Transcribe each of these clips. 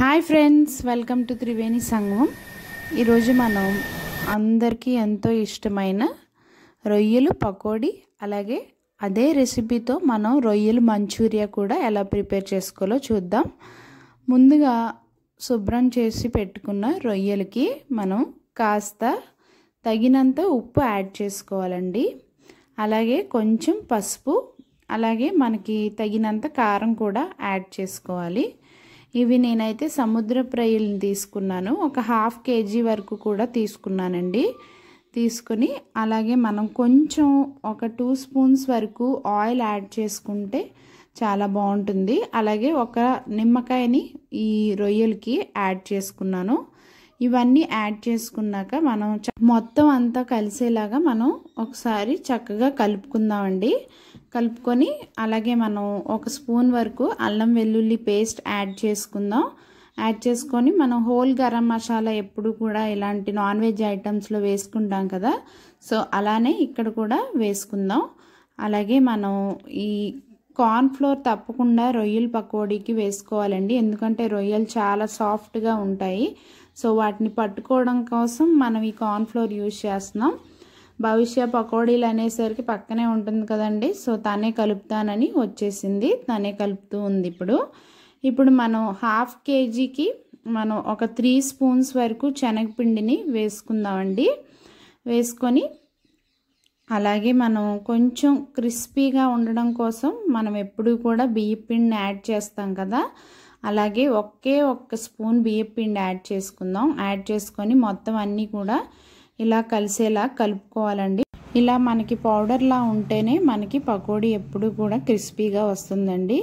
hi friends welcome to Triveni Sangham ఈరోజు మనం అందరికీ ఎంతో ఇష్టమైన రొయ్యలు పకోడీ అలాగే అదే రెసిపీతో మనం రొయ్యలు మంచూరియా కూడా ఎలా ప్రిపేర్ చేసుకోవాలో చూద్దాం ముందుగా శుభ్రం చేసి పెట్టుకున్న రొయ్యలకి మనం కాస్త తగినంత ఉప్పు యాడ్ చేసుకోవాలండి అలాగే కొంచెం పసుపు అలాగే మనకి తగినంత కారం కూడా యాడ్ చేసుకోవాలి ఇవి నేనైతే సముద్ర ప్రయులను తీసుకున్నాను ఒక హాఫ్ కేజీ వరకు కూడా తీసుకున్నానండి తీసుకొని అలాగే మనం కొంచెం ఒక టూ స్పూన్స్ వరకు ఆయిల్ యాడ్ చేసుకుంటే చాలా బాగుంటుంది అలాగే ఒక నిమ్మకాయని ఈ రొయ్యలకి యాడ్ చేసుకున్నాను ఇవన్నీ యాడ్ చేసుకున్నాక మనం మొత్తం అంతా కలిసేలాగా మనం ఒకసారి చక్కగా కలుపుకుందామండి కలుపుకొని అలాగే మనం ఒక స్పూన్ వరకు అల్లం వెల్లుల్లి పేస్ట్ యాడ్ చేసుకుందాం యాడ్ చేసుకొని మనం హోల్ గరం మసాలా ఎప్పుడు కూడా ఇలాంటి నాన్ వెజ్ ఐటమ్స్లో వేసుకుంటాం కదా సో అలానే ఇక్కడ కూడా వేసుకుందాం అలాగే మనం ఈ కార్న్ ఫ్లోర్ తప్పకుండా రొయ్యలు పకోడీకి వేసుకోవాలండి ఎందుకంటే రొయ్యలు చాలా సాఫ్ట్గా ఉంటాయి సో వాటిని పట్టుకోవడం కోసం మనం ఈ కార్న్ఫ్లోర్ యూజ్ చేస్తున్నాం భవిష్య పకోడీలు అనేసరికి పక్కనే ఉంటుంది కదండి సో తనే కలుపుతానని వచ్చేసింది తనే కలుపుతూ ఉంది ఇప్పుడు ఇప్పుడు మనం హాఫ్ కేజీకి మనం ఒక త్రీ స్పూన్స్ వరకు శనగపిండిని వేసుకుందామండి వేసుకొని అలాగే మనం కొంచెం క్రిస్పీగా ఉండడం కోసం మనం ఎప్పుడూ కూడా బియ్య పిండిని యాడ్ చేస్తాం కదా అలాగే ఒకే ఒక్క స్పూన్ పిండి యాడ్ చేసుకుందాం యాడ్ చేసుకొని మొత్తం అన్నీ కూడా ఇలా కలిసేలా కలుపుకోవాలండి ఇలా మనకి పౌడర్లా ఉంటేనే మనకి పకోడీ ఎప్పుడు కూడా క్రిస్పీగా వస్తుందండి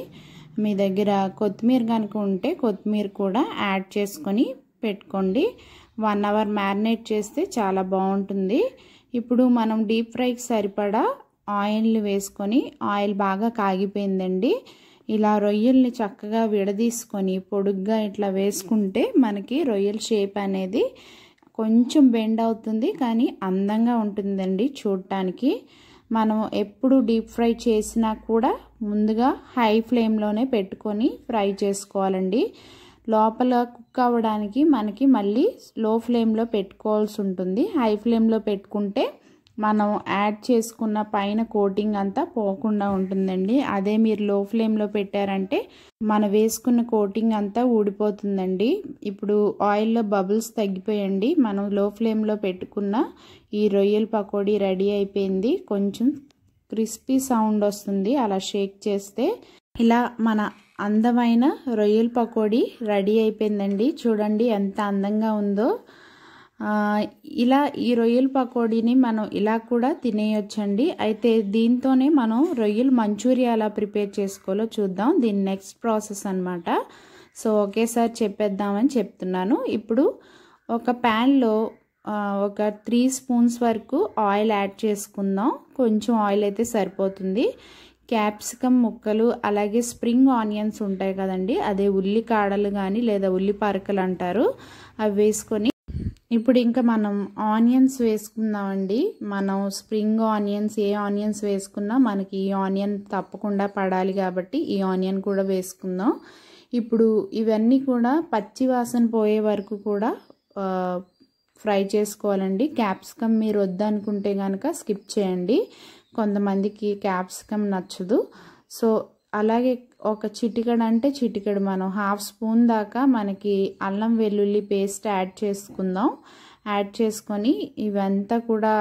మీ దగ్గర కొత్తిమీర కనుక ఉంటే కొత్తిమీర కూడా యాడ్ చేసుకొని పెట్టుకోండి వన్ అవర్ మ్యారినేట్ చేస్తే చాలా బాగుంటుంది ఇప్పుడు మనం డీప్ ఫ్రైకి సరిపడా ఆయిల్ని వేసుకొని ఆయిల్ బాగా కాగిపోయిందండి ఇలా రొయ్యల్ని చక్కగా విడదీసుకొని పొడుగ్గా ఇట్లా వేసుకుంటే మనకి రొయ్యల షేప్ అనేది కొంచెం బెండ్ అవుతుంది కానీ అందంగా ఉంటుందండి చూడటానికి మనం ఎప్పుడు డీప్ ఫ్రై చేసినా కూడా ముందుగా హై ఫ్లేమ్లోనే పెట్టుకొని ఫ్రై చేసుకోవాలండి లోపల కుక్ అవ్వడానికి మనకి మళ్ళీ లో ఫ్లేమ్లో పెట్టుకోవాల్సి ఉంటుంది హై ఫ్లేమ్లో పెట్టుకుంటే మనం యాడ్ చేసుకున్న పైన కోటింగ్ అంతా పోకుండా ఉంటుందండి అదే మీరు లో ఫ్లేమ్లో పెట్టారంటే మనం వేసుకున్న కోటింగ్ అంతా ఊడిపోతుందండి ఇప్పుడు ఆయిల్లో బబుల్స్ తగ్గిపోయండి మనం లో ఫ్లేమ్లో పెట్టుకున్న ఈ రొయ్యల పకోడీ రెడీ అయిపోయింది కొంచెం క్రిస్పీ సౌండ్ వస్తుంది అలా షేక్ చేస్తే ఇలా మన అందమైన రొయ్యల పకోడీ రెడీ అయిపోయిందండి చూడండి ఎంత అందంగా ఉందో ఇలా ఈ రొయ్యల పకోడీని మనం ఇలా కూడా తినేయొచ్చండి అయితే దీంతోనే మనం రొయ్యలు మంచూరియా ఎలా ప్రిపేర్ చేసుకోవాలో చూద్దాం దీని నెక్స్ట్ ప్రాసెస్ అనమాట సో ఒకేసారి చెప్పేద్దామని చెప్తున్నాను ఇప్పుడు ఒక ప్యాన్లో ఒక త్రీ స్పూన్స్ వరకు ఆయిల్ యాడ్ చేసుకుందాం కొంచెం ఆయిల్ అయితే సరిపోతుంది క్యాప్సికమ్ ముక్కలు అలాగే స్ప్రింగ్ ఆనియన్స్ ఉంటాయి కదండి అదే ఉల్లి కాడలు కానీ లేదా ఉల్లి పరకలు అంటారు అవి వేసుకొని ఇప్పుడు ఇంకా మనం ఆనియన్స్ వేసుకుందామండి మనం స్ప్రింగ్ ఆనియన్స్ ఏ ఆనియన్స్ వేసుకున్నా మనకి ఈ ఆనియన్ తప్పకుండా పడాలి కాబట్టి ఈ ఆనియన్ కూడా వేసుకుందాం ఇప్పుడు ఇవన్నీ కూడా పచ్చి వాసన పోయే వరకు కూడా ఫ్రై చేసుకోవాలండి క్యాప్సికమ్ మీరు వద్దనుకుంటే కనుక స్కిప్ చేయండి కొంతమందికి క్యాప్సికమ్ నచ్చదు సో అలాగే ఒక చిటికడ అంటే చిటికడ మనం హాఫ్ స్పూన్ దాకా మనకి అల్లం వెల్లుల్లి పేస్ట్ యాడ్ చేసుకుందాం యాడ్ చేసుకొని ఇవంతా కూడా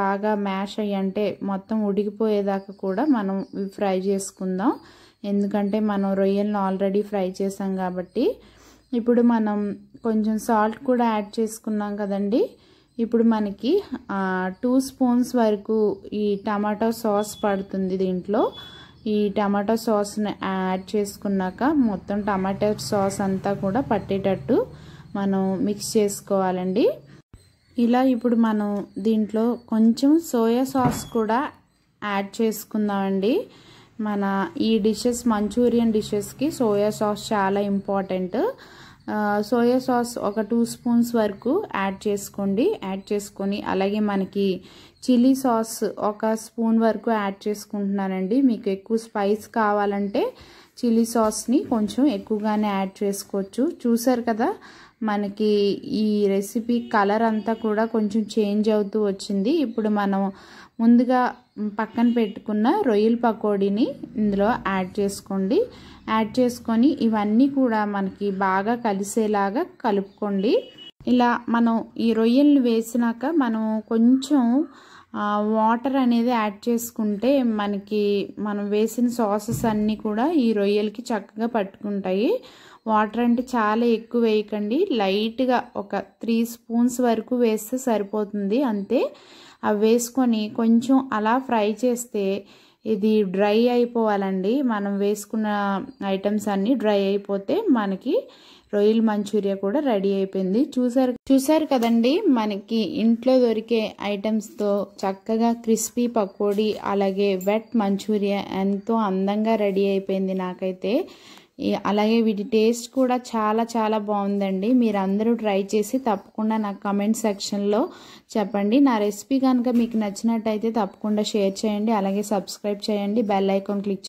బాగా మ్యాష్ అయ్యి అంటే మొత్తం ఉడికిపోయేదాకా కూడా మనం ఫ్రై చేసుకుందాం ఎందుకంటే మనం రొయ్యలను ఆల్రెడీ ఫ్రై చేసాం కాబట్టి ఇప్పుడు మనం కొంచెం సాల్ట్ కూడా యాడ్ చేసుకున్నాం కదండి ఇప్పుడు మనకి టూ స్పూన్స్ వరకు ఈ టమాటో సాస్ పడుతుంది దీంట్లో ఈ టమాటో సాస్ని యాడ్ చేసుకున్నాక మొత్తం టమాటో సాస్ అంతా కూడా పట్టేటట్టు మనం మిక్స్ చేసుకోవాలండి ఇలా ఇప్పుడు మనం దీంట్లో కొంచెం సోయా సాస్ కూడా యాడ్ చేసుకుందామండి మన ఈ డిషెస్ మంచూరియన్ డిషెస్కి సోయా సాస్ చాలా ఇంపార్టెంట్ సోయా సాస్ ఒక టూ స్పూన్స్ వరకు యాడ్ చేసుకోండి యాడ్ చేసుకొని అలాగే మనకి చిల్లీ సాస్ ఒక స్పూన్ వరకు యాడ్ చేసుకుంటున్నానండి మీకు ఎక్కువ స్పైస్ కావాలంటే చిల్లీ సాస్ని కొంచెం ఎక్కువగానే యాడ్ చేసుకోవచ్చు చూసారు కదా మనకి ఈ రెసిపీ కలర్ అంతా కూడా కొంచెం చేంజ్ అవుతూ వచ్చింది ఇప్పుడు మనం ముందుగా పక్కన పెట్టుకున్న రొయ్యల పకోడీని ఇందులో యాడ్ చేసుకోండి యాడ్ చేసుకొని ఇవన్నీ కూడా మనకి బాగా కలిసేలాగా కలుపుకోండి ఇలా మనం ఈ రొయ్యల్ని వేసినాక మనం కొంచెం వాటర్ అనేది యాడ్ చేసుకుంటే మనకి మనం వేసిన సాసెస్ అన్నీ కూడా ఈ రొయ్యలకి చక్కగా పట్టుకుంటాయి వాటర్ అంటే చాలా ఎక్కువ వేయకండి లైట్గా ఒక త్రీ స్పూన్స్ వరకు వేస్తే సరిపోతుంది అంతే అవి వేసుకొని కొంచెం అలా ఫ్రై చేస్తే ఇది డ్రై అయిపోవాలండి మనం వేసుకున్న ఐటమ్స్ అన్నీ డ్రై అయిపోతే మనకి రొయ్యల మంచూరియా కూడా రెడీ అయిపోయింది చూసారు చూసారు కదండి మనకి ఇంట్లో దొరికే ఐటమ్స్తో చక్కగా క్రిస్పీ పకోడీ అలాగే వెట్ మంచూరియా ఎంతో అందంగా రెడీ అయిపోయింది నాకైతే అలాగే వీటి టేస్ట్ కూడా చాలా చాలా బాగుందండి మీరు అందరూ ట్రై చేసి తప్పకుండా నాకు కమెంట్ సెక్షన్లో చెప్పండి నా రెసిపీ కనుక మీకు నచ్చినట్టయితే తప్పకుండా షేర్ చేయండి అలాగే సబ్స్క్రైబ్ చేయండి బెల్ ఐకాన్ క్లిక్